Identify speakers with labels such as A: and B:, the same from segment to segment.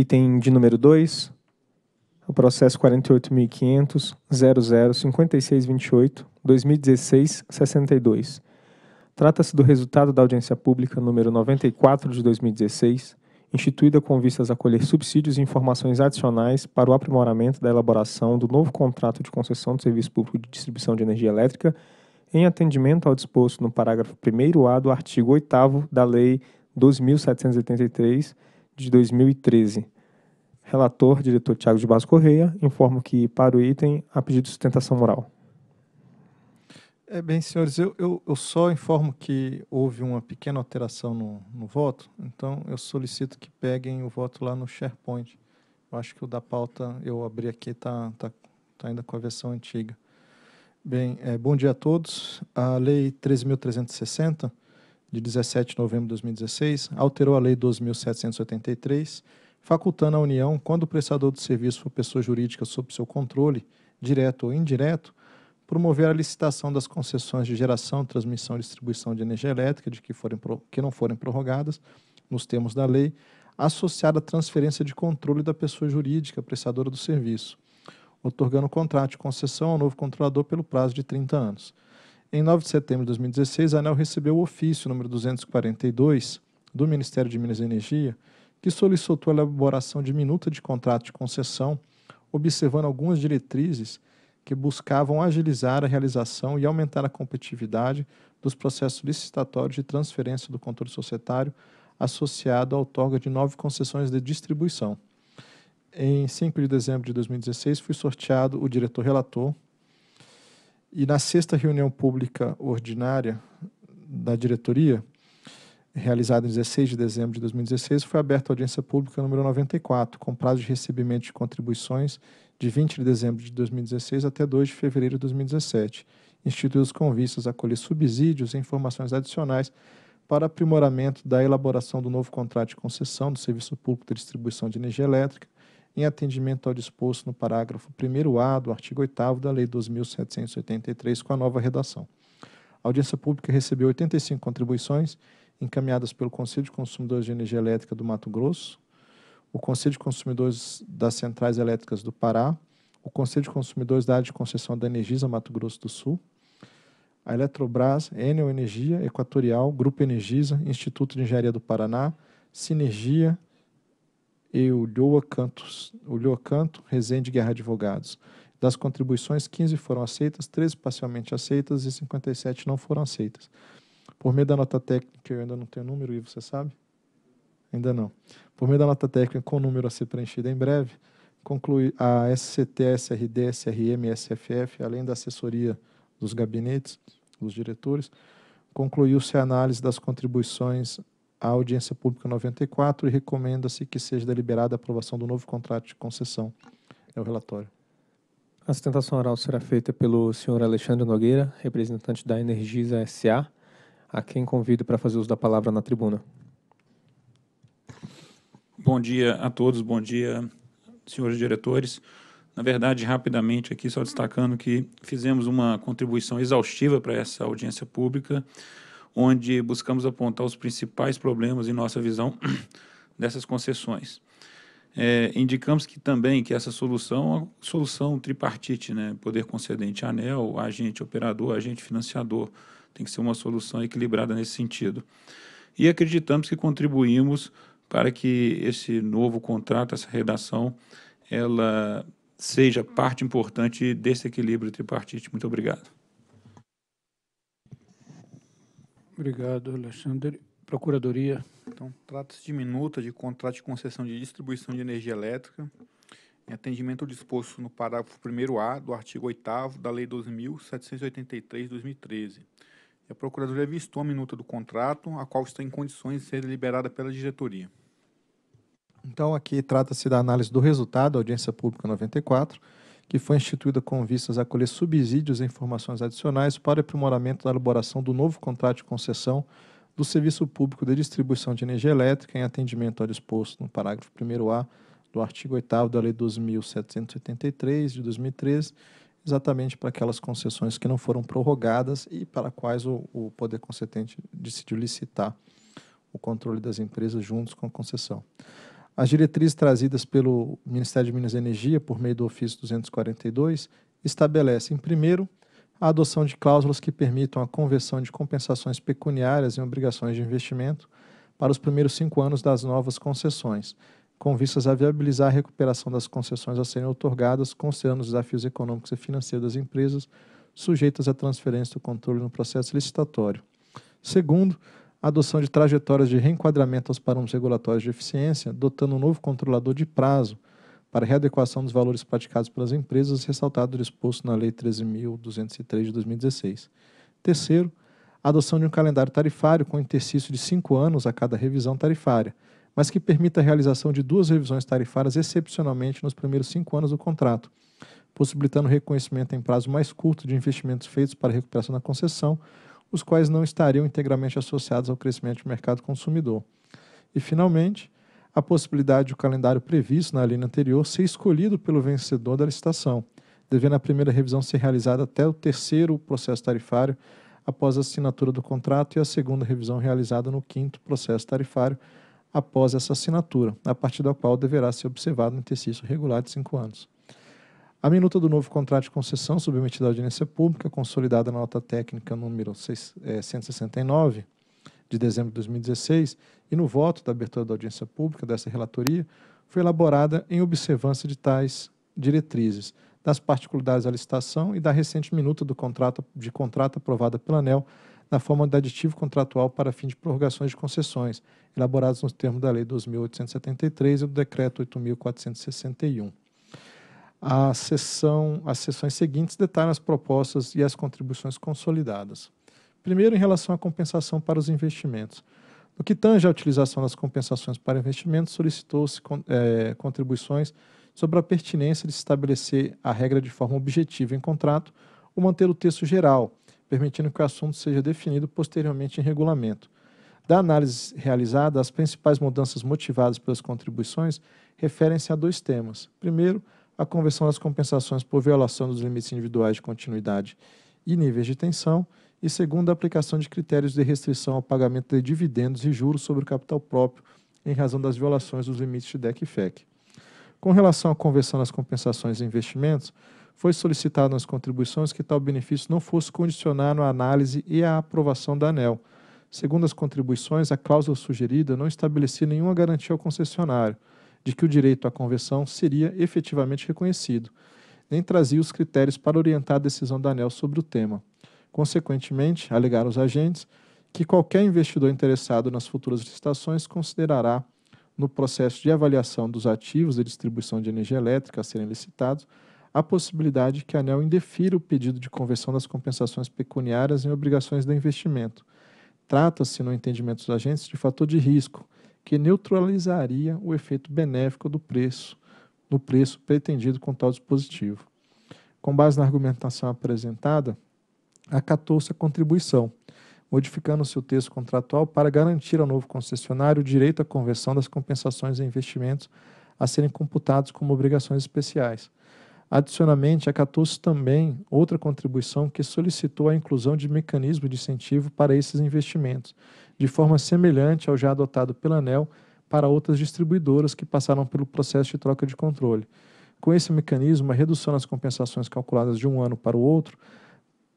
A: Item de número 2, o processo
B: 48.500.00.5628.2016.62. Trata-se do resultado da audiência pública número 94 de 2016, instituída com vistas a colher subsídios e informações adicionais para o aprimoramento da elaboração do novo contrato de concessão do serviço público de distribuição de energia elétrica, em atendimento ao disposto no parágrafo
A: 1 A do artigo 8 da Lei 12.783, de 2013. Relator, diretor Tiago de Basso Correia, informo que, para o item, há pedido de sustentação moral.
B: É bem, senhores, eu, eu, eu, só informo que houve uma pequena alteração no, no voto, então eu solicito que peguem o voto lá no SharePoint. Eu acho que o da pauta eu abri aqui está tá, tá ainda com a versão antiga. Bem, é, bom dia a todos. A Lei 13.360 de 17 de novembro de 2016, alterou a Lei 12.783, facultando à União, quando o prestador do serviço for pessoa jurídica sob seu controle, direto ou indireto, promover a licitação das concessões de geração, transmissão e distribuição de energia elétrica, de que, forem, que não forem prorrogadas, nos termos da lei, associada à transferência de controle da pessoa jurídica prestadora do serviço, otorgando o contrato de concessão ao novo controlador pelo prazo de 30 anos. Em 9 de setembro de 2016, a ANEL recebeu o ofício número 242 do Ministério de Minas e Energia, que solicitou a elaboração de minuta de contrato de concessão, observando algumas diretrizes que buscavam agilizar a realização e aumentar a competitividade dos processos licitatórios de transferência do controle societário associado à outorga de nove concessões de distribuição. Em 5 de dezembro de 2016, fui sorteado o diretor-relator e na sexta reunião pública ordinária da diretoria, realizada em 16 de dezembro de 2016, foi aberta a audiência pública número 94, com prazo de recebimento de contribuições de 20 de dezembro de 2016 até 2 de fevereiro de 2017, instituídos com vistas a colher subsídios e informações adicionais para aprimoramento da elaboração do novo contrato de concessão do Serviço Público de Distribuição de Energia Elétrica em atendimento ao disposto no parágrafo 1A do artigo 8 da Lei 2.783, com a nova redação. A audiência pública recebeu 85 contribuições encaminhadas pelo Conselho de Consumidores de Energia Elétrica do Mato Grosso, o Conselho de Consumidores das Centrais Elétricas do Pará, o Conselho de Consumidores da área de concessão da Energisa Mato Grosso do Sul, a Eletrobras, Enel Energia, Equatorial, Grupo Energisa, Instituto de Engenharia do Paraná, Sinergia, e Ulhoa Cantos, Ulhoa Canto, Resende Guerra Advogados. Das contribuições, 15 foram aceitas, 13 parcialmente aceitas e 57 não foram aceitas. Por meio da nota técnica, eu ainda não tenho número, e você sabe? Ainda não. Por meio da nota técnica com o número a ser preenchido em breve, conclui a SCT, SRD, SRM, SFF, além da assessoria dos gabinetes, dos diretores, concluiu-se a análise das contribuições à audiência pública 94 e recomenda-se que seja deliberada a aprovação do novo contrato de concessão. É o relatório. A sustentação oral será feita pelo senhor Alexandre Nogueira, representante da Energisa SA, a quem convido para fazer uso da palavra na tribuna.
C: Bom dia a todos, bom dia, senhores diretores. Na verdade, rapidamente aqui, só destacando que fizemos uma contribuição exaustiva para essa audiência pública onde buscamos apontar os principais problemas em nossa visão dessas concessões. É, indicamos que também que essa solução é uma solução tripartite, né? poder concedente anel, agente operador, agente financiador. Tem que ser uma solução equilibrada nesse sentido. E acreditamos que contribuímos para que esse novo contrato, essa redação, ela seja parte importante desse equilíbrio tripartite. Muito obrigado.
A: Obrigado, Alexandre. Procuradoria. Então,
C: trata-se de minuta de contrato de concessão de distribuição de energia elétrica em atendimento ao disposto no parágrafo 1A do artigo 8 da Lei 12.783 de 2013. E a Procuradoria avistou a minuta do contrato, a qual está em condições de ser liberada pela diretoria.
B: Então, aqui trata-se da análise do resultado da audiência pública 94, que foi instituída com vistas a colher subsídios e informações adicionais para aprimoramento da elaboração do novo contrato de concessão do Serviço Público de Distribuição de Energia Elétrica em atendimento ao disposto no parágrafo 1A do artigo 8 da Lei 2.783 de 2013, exatamente para aquelas concessões que não foram prorrogadas e para quais o, o Poder Concedente decidiu licitar o controle das empresas juntos com a concessão. As diretrizes trazidas pelo Ministério de Minas e Energia, por meio do ofício 242, estabelecem, primeiro, a adoção de cláusulas que permitam a conversão de compensações pecuniárias em obrigações de investimento para os primeiros cinco anos das novas concessões, com vistas a viabilizar a recuperação das concessões a serem otorgadas, considerando os desafios econômicos e financeiros das empresas sujeitas à transferência do controle no processo licitatório. Segundo, adoção de trajetórias de reenquadramento aos parâmetros regulatórios de eficiência, dotando um novo controlador de prazo para readequação dos valores praticados pelas empresas, ressaltado o disposto na Lei 13.203 de 2016. Terceiro, a adoção de um calendário tarifário com interciso de cinco anos a cada revisão tarifária, mas que permita a realização de duas revisões tarifárias excepcionalmente nos primeiros cinco anos do contrato, possibilitando o reconhecimento em prazo mais curto de investimentos feitos para recuperação da concessão, os quais não estariam integralmente associados ao crescimento do mercado consumidor. E, finalmente, a possibilidade de o calendário previsto na linha anterior ser escolhido pelo vencedor da licitação, devendo a primeira revisão ser realizada até o terceiro processo tarifário, após a assinatura do contrato, e a segunda revisão realizada no quinto processo tarifário, após essa assinatura, a partir da qual deverá ser observado o um exercício regular de cinco anos. A minuta do novo contrato de concessão submetida à audiência pública, consolidada na nota técnica número 6, é, 169, de dezembro de 2016, e no voto da abertura da audiência pública dessa relatoria, foi elaborada em observância de tais diretrizes, das particularidades da licitação e da recente minuta do contrato, de contrato aprovada pela ANEL na forma de aditivo contratual para fim de prorrogações de concessões, elaborados nos termos da Lei 2.873 e do Decreto 8.461. A sessão, as sessões seguintes detalham as propostas e as contribuições consolidadas. Primeiro, em relação à compensação para os investimentos. No que tange à utilização das compensações para investimentos, solicitou-se é, contribuições sobre a pertinência de estabelecer a regra de forma objetiva em contrato ou manter o texto geral, permitindo que o assunto seja definido posteriormente em regulamento. Da análise realizada, as principais mudanças motivadas pelas contribuições referem-se a dois temas. Primeiro, a conversão das compensações por violação dos limites individuais de continuidade e níveis de tensão, e segundo, a aplicação de critérios de restrição ao pagamento de dividendos e juros sobre o capital próprio em razão das violações dos limites de DEC e FEC. Com relação à conversão das compensações e investimentos, foi solicitado nas contribuições que tal benefício não fosse condicionado à análise e à aprovação da ANEL. Segundo as contribuições, a cláusula sugerida não estabelecia nenhuma garantia ao concessionário, de que o direito à conversão seria efetivamente reconhecido, nem trazia os critérios para orientar a decisão da ANEL sobre o tema. Consequentemente, alegaram os agentes que qualquer investidor interessado nas futuras licitações considerará, no processo de avaliação dos ativos de distribuição de energia elétrica a serem licitados, a possibilidade que a ANEL indefira o pedido de conversão das compensações pecuniárias em obrigações de investimento. Trata-se, no entendimento dos agentes, de fator de risco, que neutralizaria o efeito benéfico do preço, no preço pretendido com tal dispositivo. Com base na argumentação apresentada, acatou-se a contribuição, modificando seu texto contratual para garantir ao novo concessionário o direito à conversão das compensações em investimentos a serem computados como obrigações especiais. Adicionalmente, acatou-se também outra contribuição que solicitou a inclusão de mecanismo de incentivo para esses investimentos, de forma semelhante ao já adotado pela ANEL para outras distribuidoras que passaram pelo processo de troca de controle. Com esse mecanismo, a redução nas compensações calculadas de um ano para o outro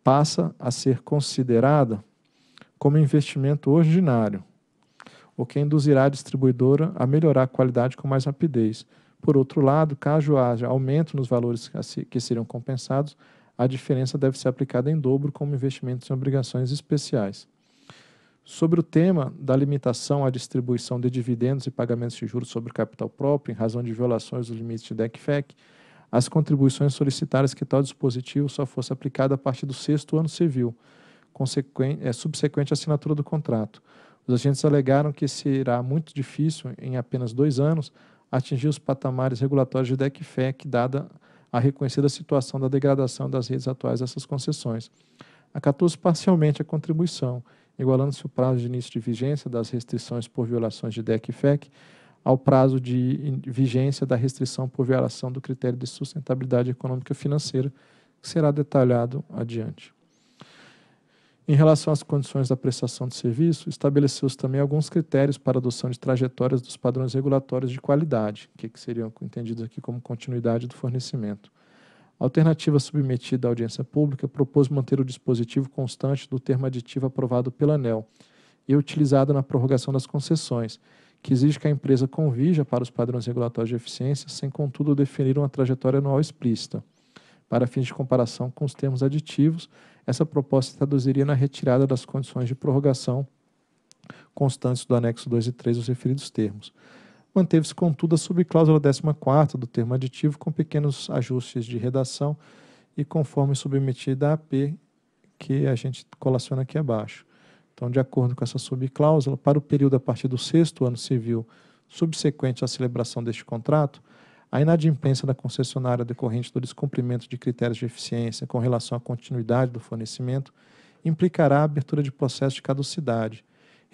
B: passa a ser considerada como investimento ordinário, o que induzirá a distribuidora a melhorar a qualidade com mais rapidez. Por outro lado, caso haja aumento nos valores que seriam compensados, a diferença deve ser aplicada em dobro como investimentos em obrigações especiais sobre o tema da limitação à distribuição de dividendos e pagamentos de juros sobre capital próprio em razão de violações dos limites de DECFEC, as contribuições solicitadas que tal dispositivo só fosse aplicado a partir do sexto ano civil, é, subsequente à assinatura do contrato. Os agentes alegaram que será muito difícil, em apenas dois anos, atingir os patamares regulatórios de DECFEC, dada a reconhecida situação da degradação das redes atuais dessas concessões. Acatou-se parcialmente a contribuição, igualando-se o prazo de início de vigência das restrições por violações de DEC e FEC ao prazo de vigência da restrição por violação do critério de sustentabilidade econômica financeira, que será detalhado adiante. Em relação às condições da prestação de serviço, estabeleceu-se também alguns critérios para adoção de trajetórias dos padrões regulatórios de qualidade, que, seriam entendidos aqui como continuidade do fornecimento. A alternativa submetida à audiência pública propôs manter o dispositivo constante do termo aditivo aprovado pela ANEL e utilizado na prorrogação das concessões, que exige que a empresa convija para os padrões regulatórios de eficiência, sem contudo definir uma trajetória anual explícita. Para fins de comparação com os termos aditivos, essa proposta traduziria na retirada das condições de prorrogação constantes do anexo 2 e 3 dos referidos termos manteve-se, contudo, a subcláusula 14 do termo aditivo, com pequenos ajustes de redação e conforme submetida a AP, que a gente colaciona aqui abaixo. Então, de acordo com essa subcláusula, para o período a partir do sexto ano civil subsequente à celebração deste contrato, a inadimplência da concessionária decorrente do descumprimento de critérios de eficiência com relação à continuidade do fornecimento implicará a abertura de processo de caducidade,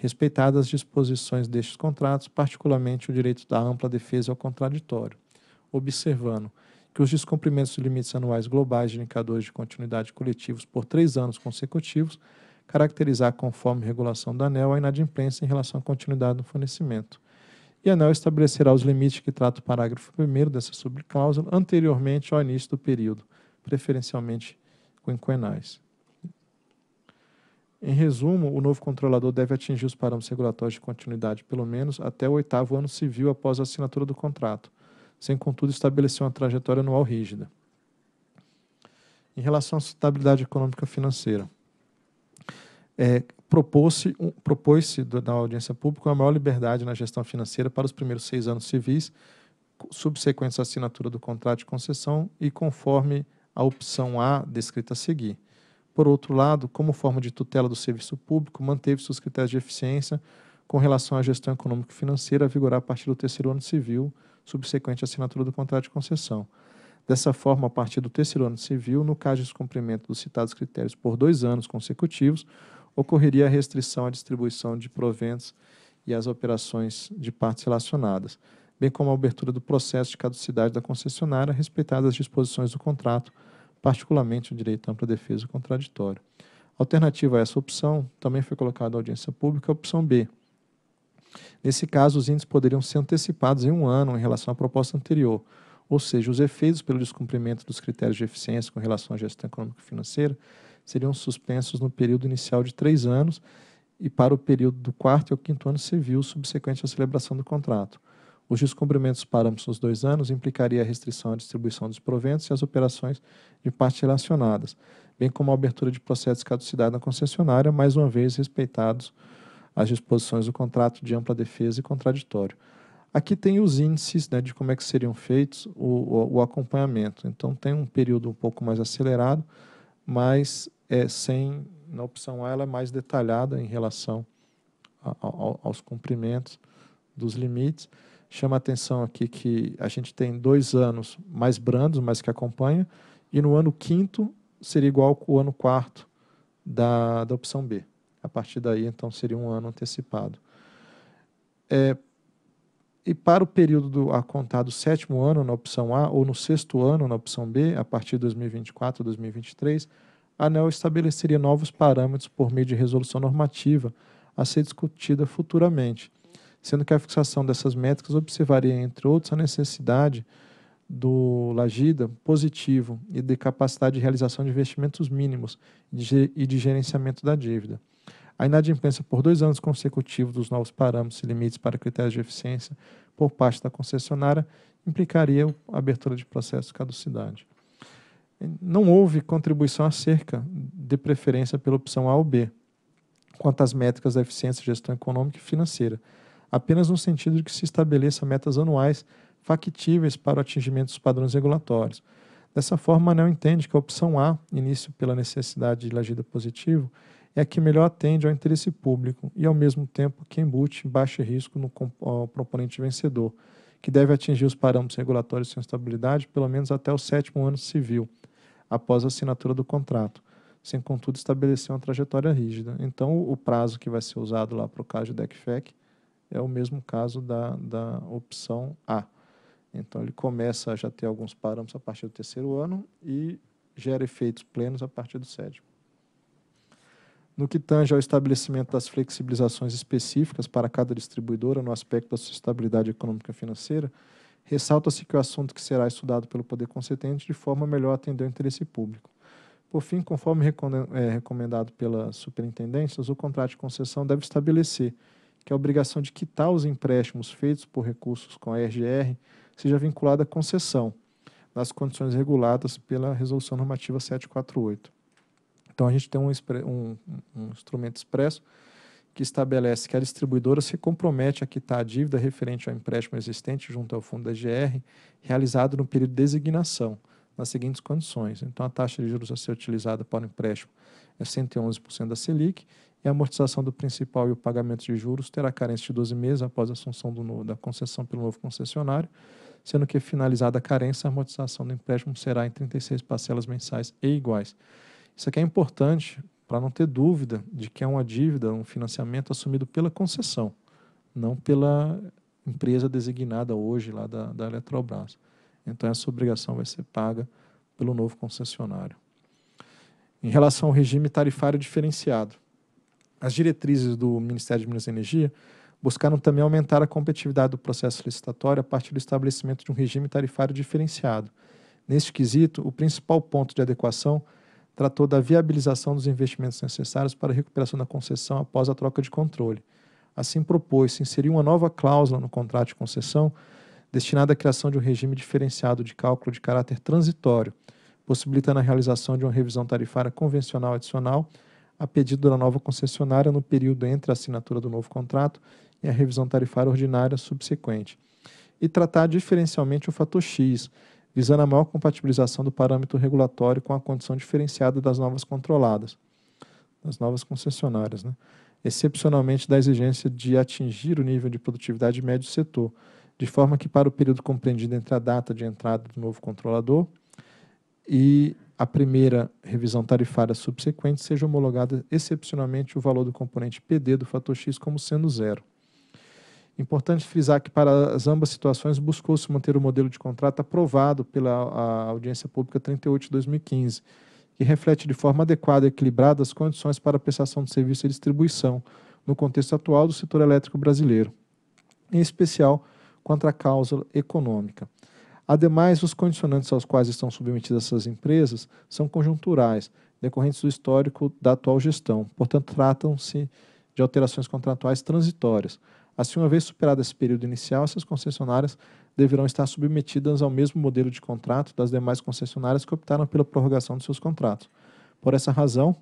B: respeitadas as disposições destes contratos, particularmente o direito da ampla defesa ao contraditório, observando que os descumprimentos de limites anuais globais de indicadores de continuidade coletivos por três anos consecutivos caracterizar, conforme regulação da ANEL, a inadimplência em relação à continuidade do fornecimento. E a ANEL estabelecerá os limites que trata o parágrafo 1 dessa subcláusula anteriormente ao início do período, preferencialmente quinquenais. Em resumo, o novo controlador deve atingir os parâmetros regulatórios de continuidade pelo menos até o oitavo ano civil após a assinatura do contrato, sem, contudo, estabelecer uma trajetória anual rígida. Em relação à sustentabilidade econômica financeira, é, propôs-se um, propôs na audiência pública uma maior liberdade na gestão financeira para os primeiros seis anos civis, subsequentes à assinatura do contrato de concessão e conforme a opção A descrita a seguir. Por outro lado, como forma de tutela do serviço público, manteve seus critérios de eficiência com relação à gestão econômico financeira a vigorar a partir do terceiro ano civil, subsequente à assinatura do contrato de concessão. Dessa forma, a partir do terceiro ano civil, no caso de descumprimento dos citados critérios por dois anos consecutivos, ocorreria a restrição à distribuição de proventos e às operações de partes relacionadas, bem como a abertura do processo de caducidade da concessionária, respeitadas as disposições do contrato particularmente o direito à ampla defesa contraditório. Alternativa a essa opção, também foi colocada a audiência pública, a opção B. Nesse caso, os índices poderiam ser antecipados em um ano em relação à proposta anterior, ou seja, os efeitos pelo descumprimento dos critérios de eficiência com relação à gestão econômica e financeira seriam suspensos no período inicial de três anos e para o período do quarto e o quinto ano civil subsequente à celebração do contrato. Os descobrimentos parâmetros nos dois anos implicaria a restrição à distribuição dos proventos e às operações de partes relacionadas, bem como a abertura de processos de caducidade na concessionária, mais uma vez respeitados as disposições do contrato de ampla defesa e contraditório. Aqui tem os índices né, de como é que seriam feitos o, o, o, acompanhamento. Então, tem um período um pouco mais acelerado, mas é, sem, na opção A ela é mais detalhada em relação a, a, aos cumprimentos dos limites. Chama a atenção aqui que a gente tem dois anos mais brandos, mas que acompanha, e no ano quinto seria igual ao ano quarto da, da opção B. A partir daí, então, seria um ano antecipado. É, e para o período do, a contar do sétimo ano na opção A ou no sexto ano na opção B, a partir de 2024 2023, a ANEL estabeleceria novos parâmetros por meio de resolução normativa a ser discutida futuramente sendo que a fixação dessas métricas observaria, entre outros, a necessidade do Lagida positivo e de capacidade de realização de investimentos mínimos e de gerenciamento da dívida. A inadimplência por dois anos consecutivos dos novos parâmetros e limites para critérios de eficiência por parte da concessionária implicaria a abertura de processo de caducidade. Não houve contribuição acerca de preferência pela opção A ou B, quanto às métricas da eficiência, gestão econômica e financeira, apenas no sentido de que se estabeleça metas anuais factíveis para o atingimento dos padrões regulatórios. Dessa forma, a ANEL entende que a opção A, início pela necessidade de legida positivo, é a que melhor atende ao interesse público e, ao mesmo tempo, que embute baixo risco no proponente vencedor, que deve atingir os parâmetros regulatórios sem estabilidade pelo menos até o sétimo ano civil, após a assinatura do contrato, sem, contudo, estabelecer uma trajetória rígida. Então, o prazo que vai ser usado lá para o caso de DECFEC é o mesmo caso da, da opção A. Então, ele começa a já ter alguns parâmetros a partir do terceiro ano e gera efeitos plenos a partir do sétimo. No que tange ao estabelecimento das flexibilizações específicas para cada distribuidora no aspecto da sustentabilidade econômica e financeira, ressalta-se que o assunto que será estudado pelo poder concedente de forma a melhor atender o interesse público. Por fim, conforme é, recomendado pela superintendência, o contrato de concessão deve estabelecer que a obrigação de quitar os empréstimos feitos por recursos com a RGR seja vinculada à concessão, nas condições reguladas pela Resolução Normativa 748. Então, a gente tem um, um, um instrumento expresso que estabelece que a distribuidora se compromete a quitar a dívida referente ao empréstimo existente junto ao fundo da GR, realizado no período de designação, nas seguintes condições. Então, a taxa de juros a ser utilizada para o empréstimo é 111% da Selic e a amortização do principal e o pagamento de juros terá carência de 12 meses após a assunção da concessão pelo novo concessionário, sendo que finalizada a carência, a amortização do empréstimo será em 36 parcelas mensais e iguais. Isso aqui é importante para não ter dúvida de que é uma dívida, um financiamento assumido pela concessão, não pela empresa designada hoje lá da, da Eletrobras. Então, essa obrigação vai ser paga pelo novo concessionário. Em relação ao regime tarifário diferenciado, as diretrizes do Ministério de Minas e Energia buscaram também aumentar a competitividade do processo licitatório a partir do estabelecimento de um regime tarifário diferenciado. Neste quesito, o principal ponto de adequação tratou da viabilização dos investimentos necessários para a recuperação da concessão após a troca de controle. Assim, propôs-se inserir uma nova cláusula no contrato de concessão destinada à criação de um regime diferenciado de cálculo de caráter transitório, possibilitando a realização de uma revisão tarifária convencional adicional a pedido da nova concessionária no período entre a assinatura do novo contrato e a revisão tarifária ordinária subsequente, e tratar diferencialmente o fator X, visando a maior compatibilização do parâmetro regulatório com a condição diferenciada das novas controladas, das novas concessionárias, né? excepcionalmente da exigência de atingir o nível de produtividade médio do setor, de forma que para o período compreendido entre a data de entrada do novo controlador e a primeira revisão tarifária subsequente seja homologada excepcionalmente o valor do componente PD do fator X como sendo zero. Importante frisar que para as ambas situações buscou-se manter o modelo de contrato aprovado pela audiência pública 38 de 2015, que reflete de forma adequada e equilibrada as condições para a prestação de serviço e distribuição no contexto atual do setor elétrico brasileiro, em especial contra a causa econômica. Ademais, os condicionantes aos quais estão submetidas essas empresas são conjunturais, decorrentes do histórico da atual gestão, portanto, tratam-se de alterações contratuais transitórias. Assim, uma vez superado esse período inicial, essas concessionárias deverão estar submetidas ao mesmo modelo de contrato das demais concessionárias que optaram pela prorrogação de seus contratos. Por essa razão,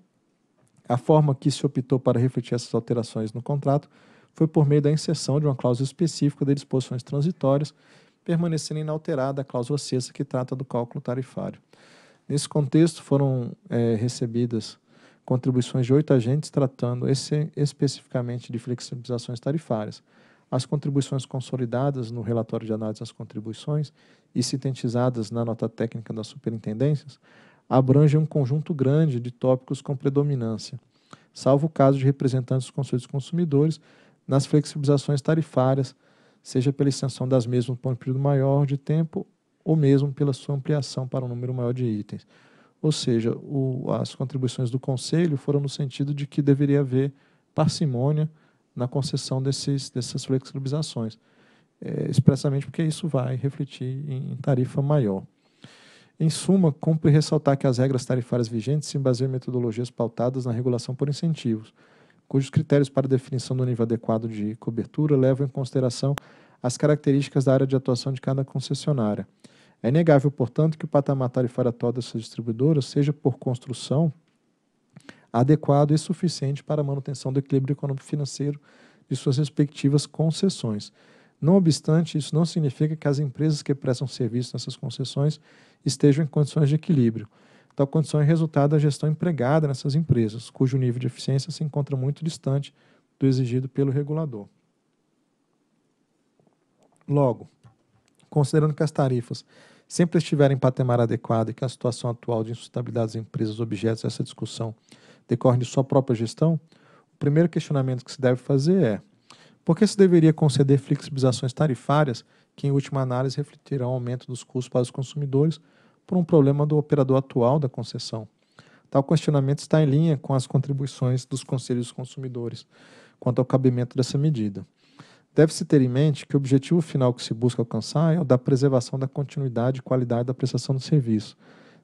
B: a forma que se optou para refletir essas alterações no contrato foi por meio da inserção de uma cláusula específica de disposições transitórias permanecendo inalterada a cláusula sexta que trata do cálculo tarifário. Nesse contexto, foram é, recebidas contribuições de oito agentes tratando esse, especificamente de flexibilizações tarifárias. As contribuições consolidadas no relatório de análise das contribuições e sintetizadas na nota técnica das superintendências abrangem um conjunto grande de tópicos com predominância, salvo o caso de representantes dos conselhos consumidores nas flexibilizações tarifárias, seja pela extensão das mesmas por um período maior de tempo ou mesmo pela sua ampliação para um número maior de itens. Ou seja, o, as contribuições do Conselho foram no sentido de que deveria haver parcimônia na concessão desses, dessas flexibilizações, é, expressamente porque isso vai refletir em, em tarifa maior. Em suma, cumpre ressaltar que as regras tarifárias vigentes se baseiam em metodologias pautadas na regulação por incentivos, cujos critérios para definição do nível adequado de cobertura levam em consideração as características da área de atuação de cada concessionária. É inegável, portanto, que o patamar tarifariatório dessas distribuidoras seja, por construção, adequado e suficiente para a manutenção do equilíbrio econômico-financeiro de suas respectivas concessões. Não obstante, isso não significa que as empresas que prestam serviço nessas concessões estejam em condições de equilíbrio. Tal condição é resultado da gestão empregada nessas empresas, cujo nível de eficiência se encontra muito distante do exigido pelo regulador. Logo, considerando que as tarifas sempre estiverem em patamar adequado e que a situação atual de insustentabilidade das empresas objetos dessa discussão decorre de sua própria gestão, o primeiro questionamento que se deve fazer é por que se deveria conceder flexibilizações tarifárias que, em última análise, refletirão aumento dos custos para os consumidores por um problema do operador atual da concessão. Tal questionamento está em linha com as contribuições dos conselhos consumidores quanto ao cabimento dessa medida. Deve-se ter em mente que o objetivo final que se busca alcançar é o da preservação da continuidade e qualidade da prestação do serviço.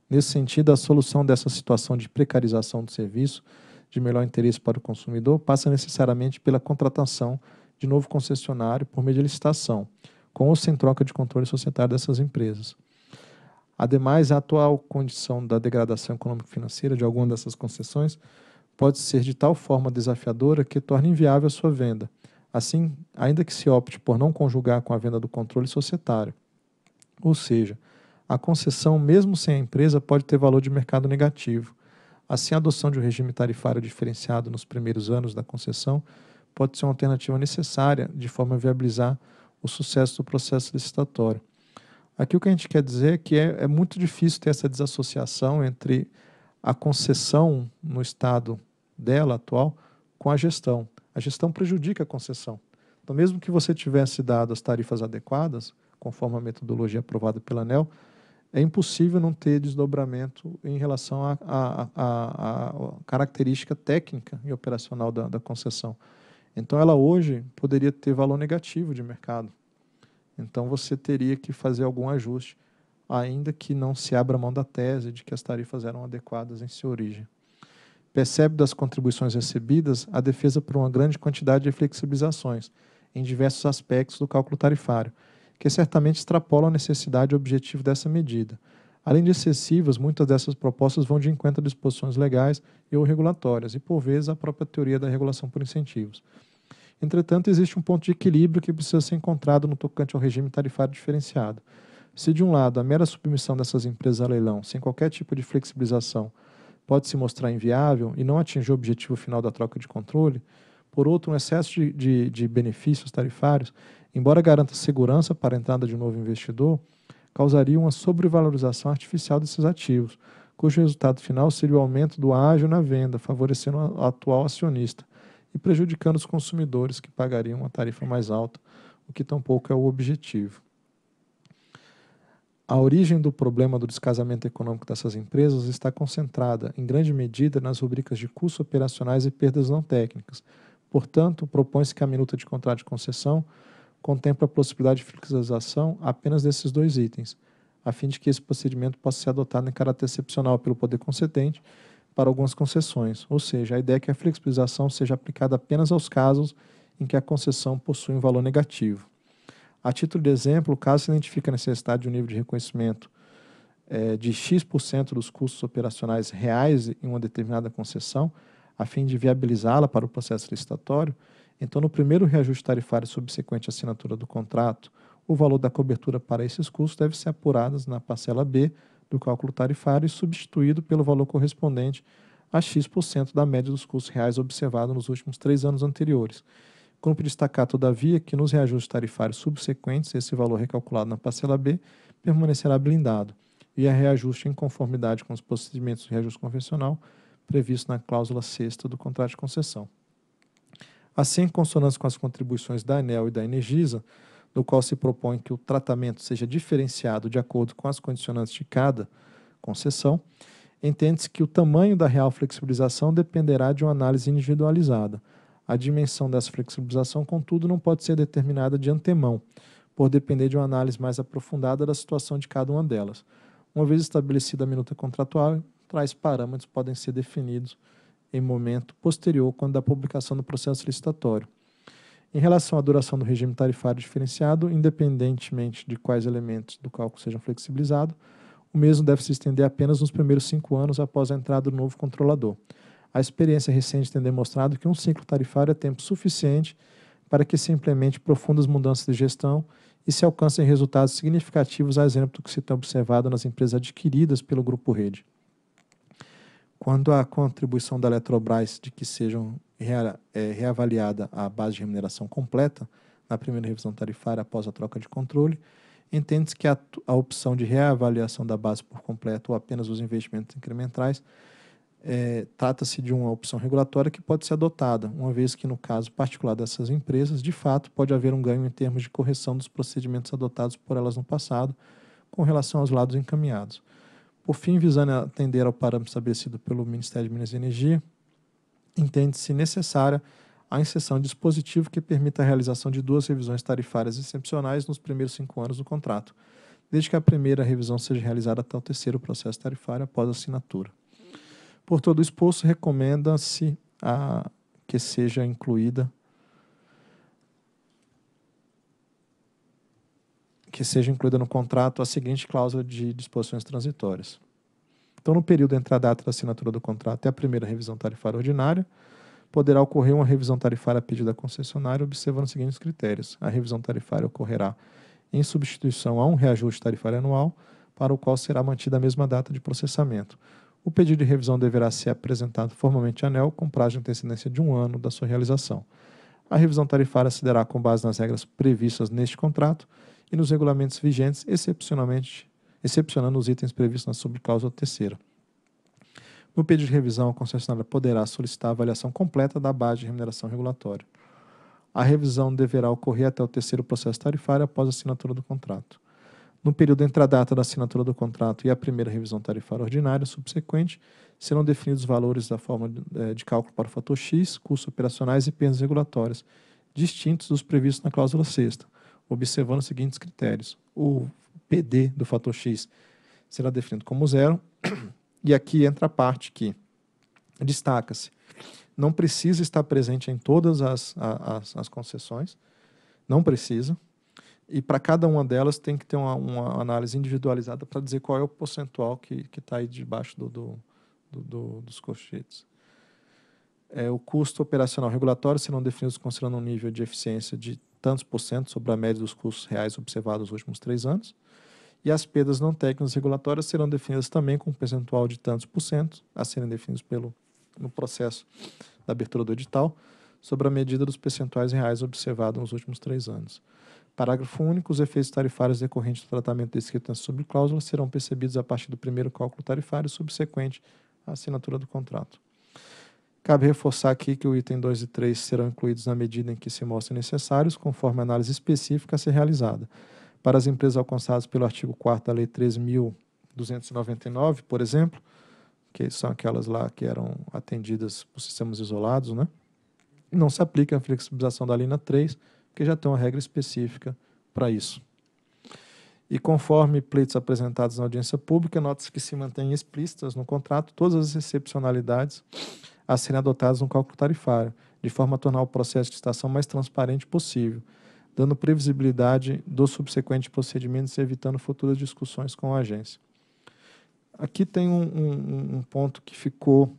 B: Nesse sentido, a solução dessa situação de precarização do serviço de melhor interesse para o consumidor passa necessariamente pela contratação de novo concessionário por meio de licitação, com ou sem troca de controle societário dessas empresas. Ademais, a atual condição da degradação econômico-financeira de alguma dessas concessões pode ser de tal forma desafiadora que torne inviável a sua venda. Assim, ainda que se opte por não conjugar com a venda do controle societário. Ou seja, a concessão, mesmo sem a empresa, pode ter valor de mercado negativo. Assim, a adoção de um regime tarifário diferenciado nos primeiros anos da concessão pode ser uma alternativa necessária de forma a viabilizar o sucesso do processo licitatório. Aqui o que a gente quer dizer é que é, é muito difícil ter essa desassociação entre a concessão no estado dela atual com a gestão. A gestão prejudica a concessão. Então, mesmo que você tivesse dado as tarifas adequadas, conforme a metodologia aprovada pela ANEL, é impossível não ter desdobramento em relação à característica técnica e operacional da, da concessão. Então, ela hoje poderia ter valor negativo de mercado. Então você teria que fazer algum ajuste, ainda que não se abra mão da tese de que as tarifas eram adequadas em sua origem. Percebe das contribuições recebidas a defesa por uma grande quantidade de flexibilizações em diversos aspectos do cálculo tarifário, que certamente extrapolam a necessidade e objetivo dessa medida. Além de excessivas, muitas dessas propostas vão de encontro a disposições legais e ou regulatórias, e por vezes a própria teoria da regulação por incentivos. Entretanto, existe um ponto de equilíbrio que precisa ser encontrado no tocante ao regime tarifário diferenciado. Se, de um lado, a mera submissão dessas empresas a leilão, sem qualquer tipo de flexibilização, pode se mostrar inviável e não atingir o objetivo final da troca de controle, por outro, um excesso de, de, de benefícios tarifários, embora garanta segurança para a entrada de um novo investidor, causaria uma sobrevalorização artificial desses ativos, cujo resultado final seria o aumento do ágio na venda, favorecendo o atual acionista, e prejudicando os consumidores que pagariam uma tarifa mais alta, o que tampouco é o objetivo. A origem do problema do descasamento econômico dessas empresas está concentrada, em grande medida, nas rubricas de custos operacionais e perdas não técnicas. Portanto, propõe-se que a minuta de contrato de concessão contemple a possibilidade de fiscalização apenas desses dois itens, a fim de que esse procedimento possa ser adotado em caráter excepcional pelo poder concedente para algumas concessões, ou seja, a ideia é que a flexibilização seja aplicada apenas aos casos em que a concessão possui um valor negativo. A título de exemplo, caso se identifique a necessidade de um nível de reconhecimento é, de X% dos custos operacionais reais em uma determinada concessão, a fim de viabilizá-la para o processo licitatório, então, no primeiro reajuste tarifário subsequente à assinatura do contrato, o valor da cobertura para esses custos deve ser apurado na parcela B do cálculo tarifário e substituído pelo valor correspondente a X% da média dos custos reais observado nos últimos três anos anteriores. Cumpre destacar, todavia, que nos reajustes tarifários subsequentes, esse valor recalculado na parcela B permanecerá blindado e a reajuste em conformidade com os procedimentos de reajuste convencional previsto na cláusula sexta do contrato de concessão. Assim, em consonância com as contribuições da ANEL e da Energisa, no qual se propõe que o tratamento seja diferenciado de acordo com as condicionantes de cada concessão, entende-se que o tamanho da real flexibilização dependerá de uma análise individualizada. A dimensão dessa flexibilização, contudo, não pode ser determinada de antemão, por depender de uma análise mais aprofundada da situação de cada uma delas. Uma vez estabelecida a minuta contratual, tais parâmetros podem ser definidos em momento posterior, quando da publicação do processo licitatório, em relação à duração do regime tarifário diferenciado, independentemente de quais elementos do cálculo sejam flexibilizados, o mesmo deve se estender apenas nos primeiros cinco anos após a entrada do novo controlador. A experiência recente tem demonstrado que um ciclo tarifário é tempo suficiente para que se implemente profundas mudanças de gestão e se alcancem resultados significativos, a exemplo do que se tem observado nas empresas adquiridas pelo Grupo Rede. Quanto à contribuição da Eletrobras de que sejam é, reavaliada a base de remuneração completa na primeira revisão tarifária após a troca de controle, entende-se que a, a, opção de reavaliação da base por completo ou apenas os investimentos incrementais é, trata-se de uma opção regulatória que pode ser adotada, uma vez que, no caso particular dessas empresas, de fato pode haver um ganho em termos de correção dos procedimentos adotados por elas no passado com relação aos lados encaminhados. Por fim, visando atender ao parâmetro estabelecido pelo Ministério de Minas e Energia, entende-se necessária a inserção de dispositivo que permita a realização de duas revisões tarifárias excepcionais nos primeiros cinco anos do contrato, desde que a primeira revisão seja realizada até o terceiro processo tarifário após a assinatura. Por todo o exposto, recomenda-se que seja incluída que seja incluída no contrato a seguinte cláusula de disposições transitórias. Então, no período entre a data da assinatura do contrato e a primeira revisão tarifária ordinária, poderá ocorrer uma revisão tarifária a pedido da concessionária, observando os seguintes critérios. A revisão tarifária ocorrerá em substituição a um reajuste tarifário anual, para o qual será mantida a mesma data de processamento. O pedido de revisão deverá ser apresentado formalmente à ANEL com prazo de antecedência de um ano da sua realização. A revisão tarifária se dará com base nas regras previstas neste contrato e nos regulamentos vigentes, excepcionalmente excepcionando os itens previstos na subcláusula terceira. No pedido de revisão, a concessionária poderá solicitar a avaliação completa da base de remuneração regulatória. A revisão deverá ocorrer até o terceiro processo tarifário após a assinatura do contrato. No período entre a data da assinatura do contrato e a primeira revisão tarifária ordinária subsequente, serão definidos os valores da forma de eh, cálculo para o fator X, custos operacionais e penas regulatórias, distintos dos previstos na cláusula sexta, observando os seguintes critérios: o PD do fator X será definido como zero. E aqui entra a parte que destaca-se. Não precisa estar presente em todas as, as, as concessões, não precisa. E para cada uma delas tem que ter uma, uma análise individualizada para dizer qual é o percentual que está aí debaixo do, do, do, dos colchetes. É, o custo operacional regulatório serão definidos considerando um nível de eficiência de tantos por cento sobre a média dos custos reais observados nos últimos três anos e as perdas não técnicas regulatórias serão definidas também com um percentual de tantos por cento, a serem definidos pelo, no processo da abertura do edital, sobre a medida dos percentuais reais observados nos últimos três anos. Parágrafo único. Os efeitos tarifários decorrentes do tratamento descrito na subcláusula serão percebidos a partir do primeiro cálculo tarifário subsequente à assinatura do contrato. Cabe reforçar aqui que o item 2 e 3 serão incluídos na medida em que se mostrem necessários, conforme a análise específica a ser realizada. Para as empresas alcançadas pelo artigo 4 da Lei 3.299, por exemplo, que são aquelas lá que eram atendidas por sistemas isolados, né? não se aplica a flexibilização da linha 3, que já tem uma regra específica para isso. E conforme pleitos apresentados na audiência pública, notas que se mantêm explícitas no contrato todas as excepcionalidades a serem adotadas no cálculo tarifário, de forma a tornar o processo de estação mais transparente possível, dando previsibilidade dos subsequentes procedimentos e evitando futuras discussões com a agência. Aqui tem um, um, um ponto que ficou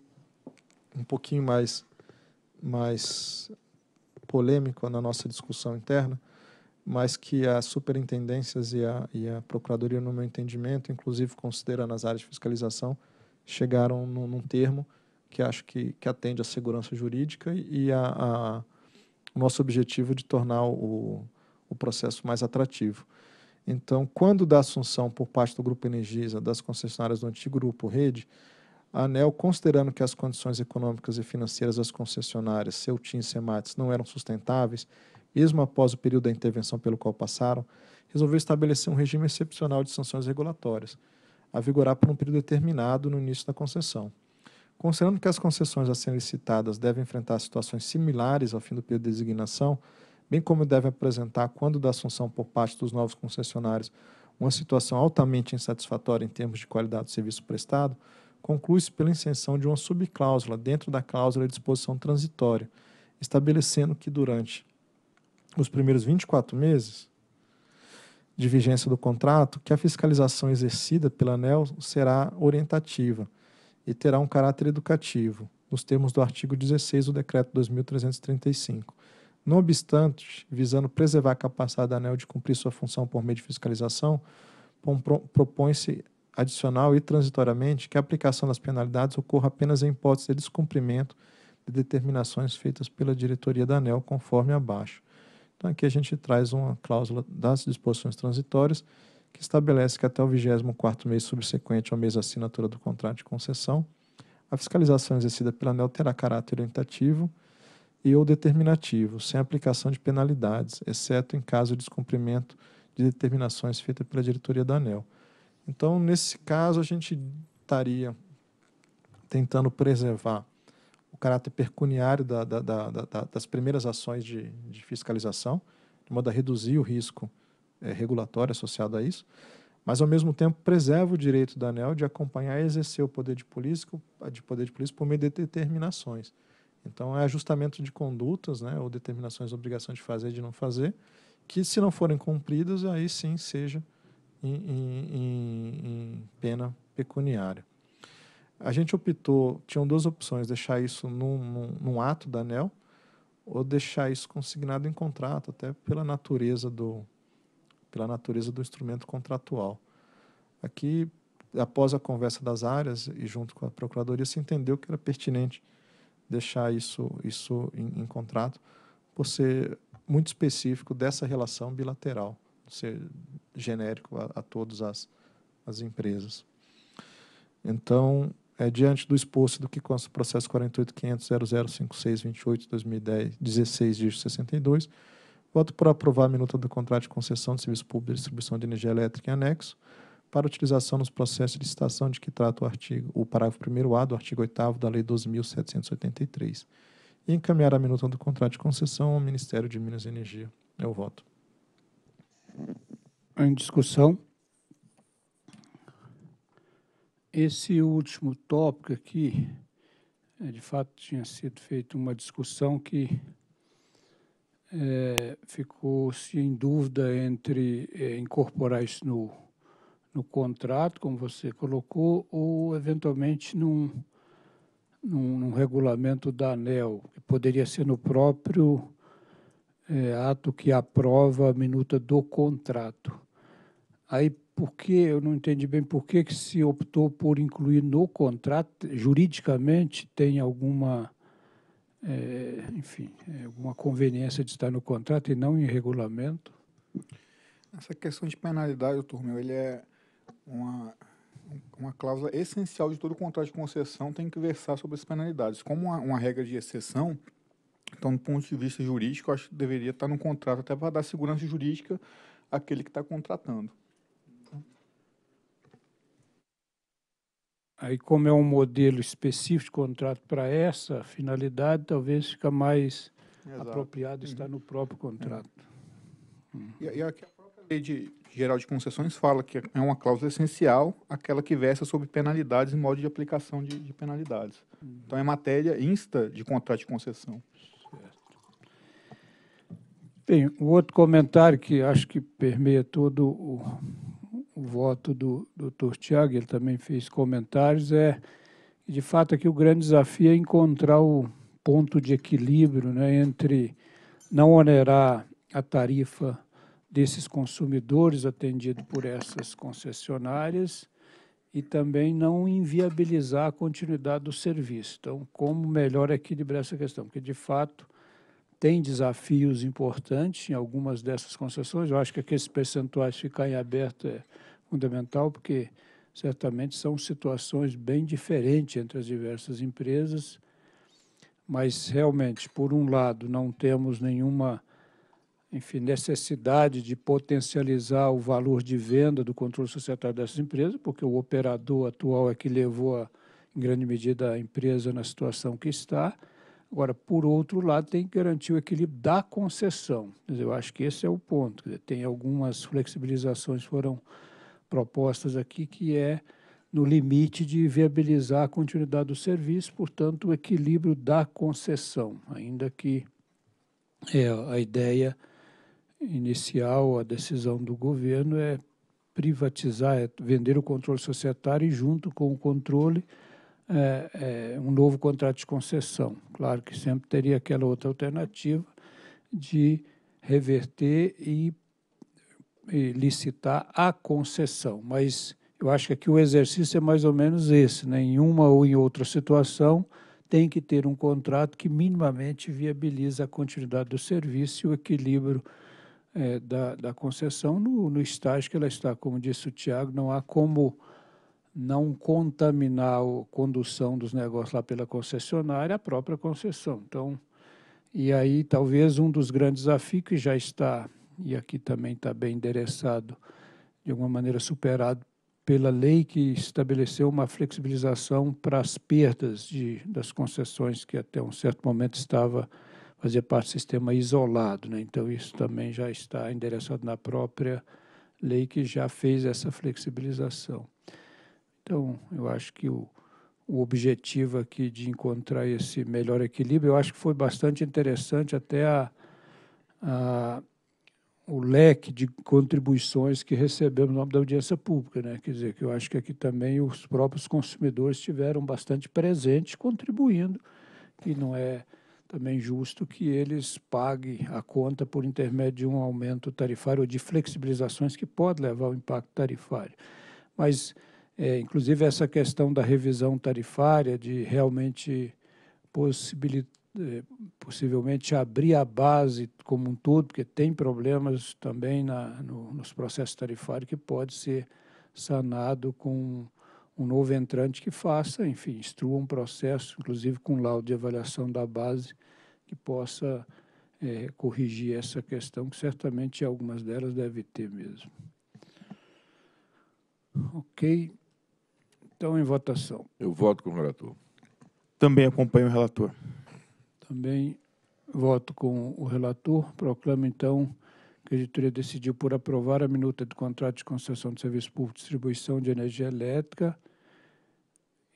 B: um pouquinho mais, mais polêmico na nossa discussão interna, mas que as superintendências e a, e a procuradoria, no meu entendimento, inclusive considerando as áreas de fiscalização, chegaram num, num termo que acho que, que atende à segurança jurídica e a, a o nosso objetivo de tornar o, o processo mais atrativo. Então, quando da assunção por parte do Grupo Energisa das concessionárias do antigo Grupo Rede, a ANEL, considerando que as condições econômicas e financeiras das concessionárias, CEUTIM e SEMATS, não eram sustentáveis, mesmo após o período da intervenção pelo qual passaram, resolveu estabelecer um regime excepcional de sanções regulatórias, a vigorar por um período determinado no início da concessão. Considerando que as concessões a serem licitadas devem enfrentar situações similares ao fim do período de designação, bem como devem apresentar, quando da assunção por parte dos novos concessionários, uma situação altamente insatisfatória em termos de qualidade do serviço prestado, conclui-se pela inserção de uma subcláusula dentro da cláusula de disposição transitória, estabelecendo que durante os primeiros 24 meses de vigência do contrato, que a fiscalização exercida pela ANEL será orientativa, e terá um caráter educativo, nos termos do artigo 16 do Decreto 2335. Não obstante, visando preservar a capacidade da ANEL de cumprir sua função por meio de fiscalização, propõe-se adicional e transitoriamente que a aplicação das penalidades ocorra apenas em hipótese de descumprimento de determinações feitas pela diretoria da ANEL, conforme abaixo. Então, aqui a gente traz uma cláusula das disposições transitórias que estabelece que até o 24 mês subsequente ao mês da assinatura do contrato de concessão, a fiscalização exercida pela ANEL terá caráter orientativo e ou determinativo, sem aplicação de penalidades, exceto em caso de descumprimento de determinações feitas pela diretoria da ANEL. Então, nesse caso, a gente estaria tentando preservar o caráter pecuniário da, da, da, das primeiras ações de, de fiscalização, de modo a reduzir o risco é, regulatória associada a isso, mas ao mesmo tempo preserva o direito da ANEL de acompanhar e exercer o poder de polícia, de poder de polícia por meio de determinações. Então é ajustamento de condutas, né, ou determinações, obrigação de fazer e de não fazer, que se não forem cumpridas, aí sim seja em, em, em pena pecuniária. A gente optou, tinham duas opções, deixar isso num, num, num ato da ANEL ou deixar isso consignado em contrato, até pela natureza do, pela natureza do instrumento contratual. Aqui, após a conversa das áreas e junto com a Procuradoria, se entendeu que era pertinente deixar isso, isso em, em contrato, por ser muito específico dessa relação bilateral, ser genérico a, a todas as, as empresas. Então, é, diante do exposto do que consta o processo 48500005628 dígito 62, Voto por aprovar a minuta do contrato de concessão de serviço público de distribuição de energia elétrica em anexo para utilização nos processos de licitação de que trata o artigo, o parágrafo 1A do artigo 8 da Lei 12.783 e encaminhar a minuta do contrato de concessão ao Ministério de Minas e Energia. É o voto. Em discussão.
A: Esse último tópico aqui, é, de fato, tinha sido feita uma discussão que é, eh, ficou-se em dúvida entre é, incorporar isso no, no contrato, como você colocou, ou eventualmente num, num, num regulamento da ANEL, que poderia ser no próprio é, ato que aprova a minuta do contrato. Aí, por que, eu não entendi bem por que, que se optou por incluir no contrato, juridicamente tem alguma é, enfim, é uma conveniência de estar no contrato e não em regulamento?
C: Essa questão de penalidade, doutor meu, ele é uma, uma cláusula essencial de todo contrato de concessão, tem que versar sobre as penalidades. Como uma, uma regra de exceção, então, do ponto de vista jurídico, acho que deveria estar no contrato até para dar segurança jurídica àquele que está contratando.
A: Aí, como é um modelo específico de contrato para essa finalidade, talvez fica mais Exato. apropriado uhum. estar no
C: próprio contrato. Uhum. E, e, a própria lei de, geral de concessões fala que é uma cláusula essencial aquela que versa sobre penalidades e modo de aplicação de, de penalidades. Uhum. Então, é matéria insta de contrato de concessão. Certo.
A: Bem, o outro comentário que acho que permeia todo o o voto do doutor Tiago, ele também fez comentários, é de fato aqui o grande desafio é encontrar o ponto de equilíbrio né, entre não onerar a tarifa desses consumidores atendido por essas concessionárias e também não inviabilizar a continuidade do serviço. Então, como melhor equilibrar essa questão? Porque, de fato, tem desafios importantes em algumas dessas concessões. Eu acho que aqueles percentuais ficarem abertos é fundamental, porque certamente são situações bem diferentes entre as diversas empresas, mas realmente, por um lado, não temos nenhuma enfim, necessidade de potencializar o valor de venda do controle societário dessas empresas, porque o operador atual é que levou, a, em grande medida, a empresa na situação que está, Agora, por outro lado, tem que garantir o equilíbrio da concessão. eu acho que esse é o ponto. tem algumas flexibilizações que foram propostas aqui que é no limite de viabilizar a continuidade do serviço, portanto, o equilíbrio da concessão, ainda que é, a ideia inicial, a decisão do governo é privatizar, é vender o controle societário e junto com o controle é, é, um novo contrato de concessão. Claro que sempre teria aquela outra alternativa de reverter e, e licitar a concessão, mas eu acho que aqui o exercício é mais ou menos esse, né? em uma ou em outra situação, tem que ter um contrato que minimamente viabiliza a continuidade do serviço e o equilíbrio é, da, da concessão no, no estágio que ela está. Como disse o Tiago, não há como não contaminar a condução dos negócios lá pela concessionária, a própria concessão. Então, e aí talvez um dos grandes desafios que já está, e aqui também está bem endereçado, de alguma maneira superado pela lei que estabeleceu uma flexibilização para as perdas de, das concessões que até um certo momento estava fazia parte do sistema isolado, né? então isso também já está endereçado na própria lei que já fez essa flexibilização. Então, eu acho que o, o objetivo aqui de encontrar esse melhor equilíbrio, eu acho que foi bastante interessante até a, a o leque de contribuições que recebemos no nome da audiência pública. Né? Quer dizer, que eu acho que aqui também os próprios consumidores estiveram bastante presentes, contribuindo, e não é também justo que eles paguem a conta por intermédio de um aumento tarifário ou de flexibilizações que pode levar ao impacto tarifário. Mas é, inclusive, essa questão da revisão tarifária, de realmente é, possivelmente abrir a base como um todo, porque tem problemas também na, no, nos processos tarifários que pode ser sanado com um novo entrante que faça, enfim, instrua um processo, inclusive com laudo de avaliação da base, que possa é, corrigir essa questão, que certamente algumas delas deve ter mesmo. Ok. Então, em votação.
C: Eu voto com o relator. Também acompanho o relator.
A: Também voto com o relator. Proclamo, então, que a editoria decidiu por aprovar a minuta do contrato de concessão de serviço público de distribuição de energia elétrica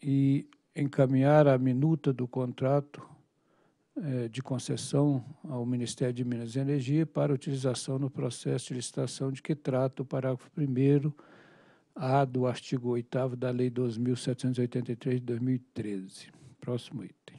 A: e encaminhar a minuta do contrato eh, de concessão ao Ministério de Minas e Energia para utilização no processo de licitação de que trata o parágrafo 1 a do artigo 8 da Lei 2783 de 2013. Próximo item.